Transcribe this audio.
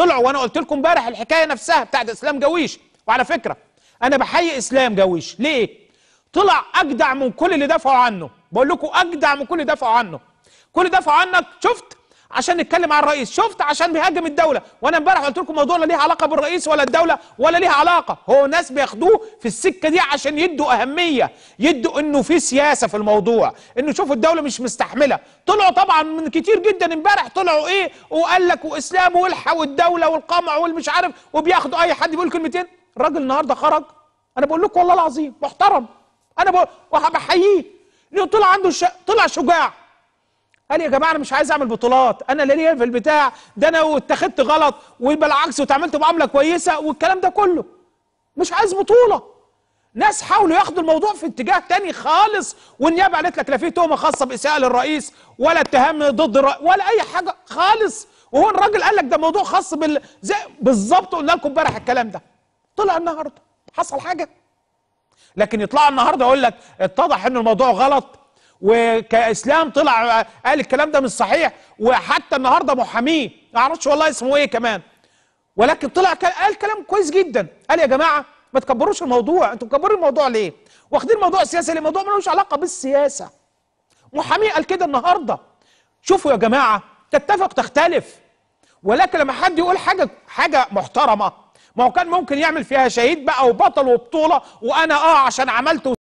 طلعوا وانا قلت لكم امبارح الحكايه نفسها بتاعت اسلام جويش وعلى فكره انا بحيي اسلام جويش ليه طلع اجدع من كل اللي دافعوا عنه بقول لكم اجدع من كل اللي دافعوا عنه كل اللي دافعوا عنك شفت عشان نتكلم عن الرئيس شفت عشان بيهاجم الدوله وانا امبارح قلت لكم موضوع لا ليه علاقه بالرئيس ولا الدوله ولا ليها علاقه هو ناس بياخدوه في السكه دي عشان يدوا اهميه يدوا انه في سياسه في الموضوع انه شوفوا الدوله مش مستحمله طلعوا طبعا من كتير جدا امبارح طلعوا ايه وقال لك واسلام والحى والدوله والقمع والمش عارف وبياخدوا اي حد بيقول كلمتين الراجل النهارده خرج انا بقول لكم والله العظيم محترم انا بقول وبحييه طلع عنده ش... طلع شجاع قال يا جماعه انا مش عايز اعمل بطولات انا ليا في البتاع ده انا واتخذت غلط وبالعكس وتعاملت معامله كويسه والكلام ده كله مش عايز بطوله ناس حاولوا ياخدوا الموضوع في اتجاه تاني خالص والنيابه قالت لك لا في تهمه خاصه باساءه للرئيس ولا اتهام ضد الرئيس ولا اي حاجه خالص وهو الراجل قال لك ده موضوع خاص بال زي بالظبط قلنا لكم امبارح الكلام ده طلع النهارده حصل حاجه لكن يطلع النهارده يقول لك اتضح ان الموضوع غلط وكاسلام طلع قال الكلام ده مش صحيح وحتى النهارده محاميه ما اعرفش والله اسمه ايه كمان ولكن طلع قال كلام كويس جدا قال يا جماعه ما تكبروش الموضوع انتوا مكبرين الموضوع ليه واخدين موضوع سياسي ليه موضوع ملوش علاقه بالسياسه محاميه قال كده النهارده شوفوا يا جماعه تتفق تختلف ولكن لما حد يقول حاجه حاجه محترمه ما هو كان ممكن يعمل فيها شهيد بقى وبطل وبطوله وانا اه عشان عملت